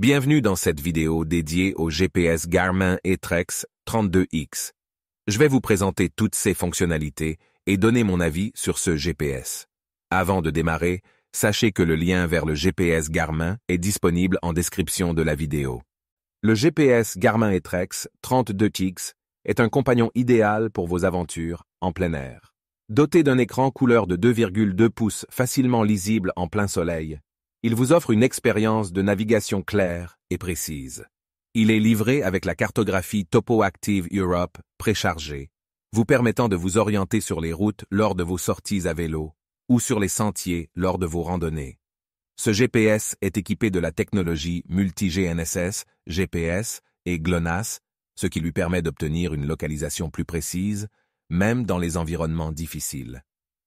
Bienvenue dans cette vidéo dédiée au GPS Garmin Etrex 32X. Je vais vous présenter toutes ses fonctionnalités et donner mon avis sur ce GPS. Avant de démarrer, sachez que le lien vers le GPS Garmin est disponible en description de la vidéo. Le GPS Garmin Etrex 32X est un compagnon idéal pour vos aventures en plein air. Doté d'un écran couleur de 2,2 pouces facilement lisible en plein soleil, il vous offre une expérience de navigation claire et précise. Il est livré avec la cartographie TopoActive Europe préchargée, vous permettant de vous orienter sur les routes lors de vos sorties à vélo ou sur les sentiers lors de vos randonnées. Ce GPS est équipé de la technologie multi-GNSS, GPS et GLONASS, ce qui lui permet d'obtenir une localisation plus précise, même dans les environnements difficiles.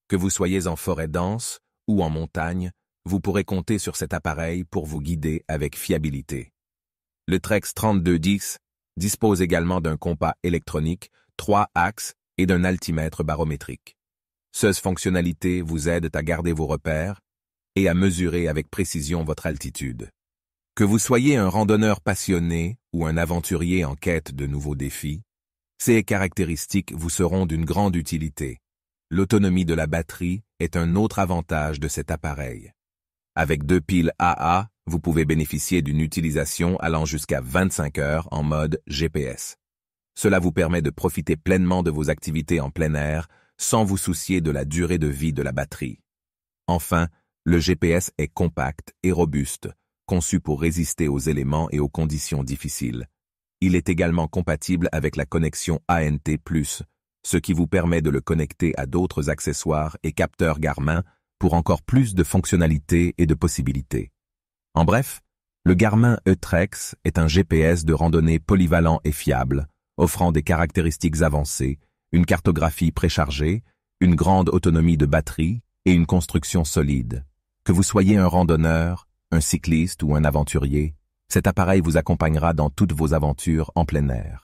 Que vous soyez en forêt dense ou en montagne, vous pourrez compter sur cet appareil pour vous guider avec fiabilité. Le Trex 3210 dispose également d'un compas électronique, trois axes et d'un altimètre barométrique. Ces fonctionnalités vous aident à garder vos repères et à mesurer avec précision votre altitude. Que vous soyez un randonneur passionné ou un aventurier en quête de nouveaux défis, ces caractéristiques vous seront d'une grande utilité. L'autonomie de la batterie est un autre avantage de cet appareil. Avec deux piles AA, vous pouvez bénéficier d'une utilisation allant jusqu'à 25 heures en mode GPS. Cela vous permet de profiter pleinement de vos activités en plein air sans vous soucier de la durée de vie de la batterie. Enfin, le GPS est compact et robuste, conçu pour résister aux éléments et aux conditions difficiles. Il est également compatible avec la connexion ANT+, ce qui vous permet de le connecter à d'autres accessoires et capteurs Garmin pour encore plus de fonctionnalités et de possibilités. En bref, le Garmin e est un GPS de randonnée polyvalent et fiable, offrant des caractéristiques avancées, une cartographie préchargée, une grande autonomie de batterie et une construction solide. Que vous soyez un randonneur, un cycliste ou un aventurier, cet appareil vous accompagnera dans toutes vos aventures en plein air.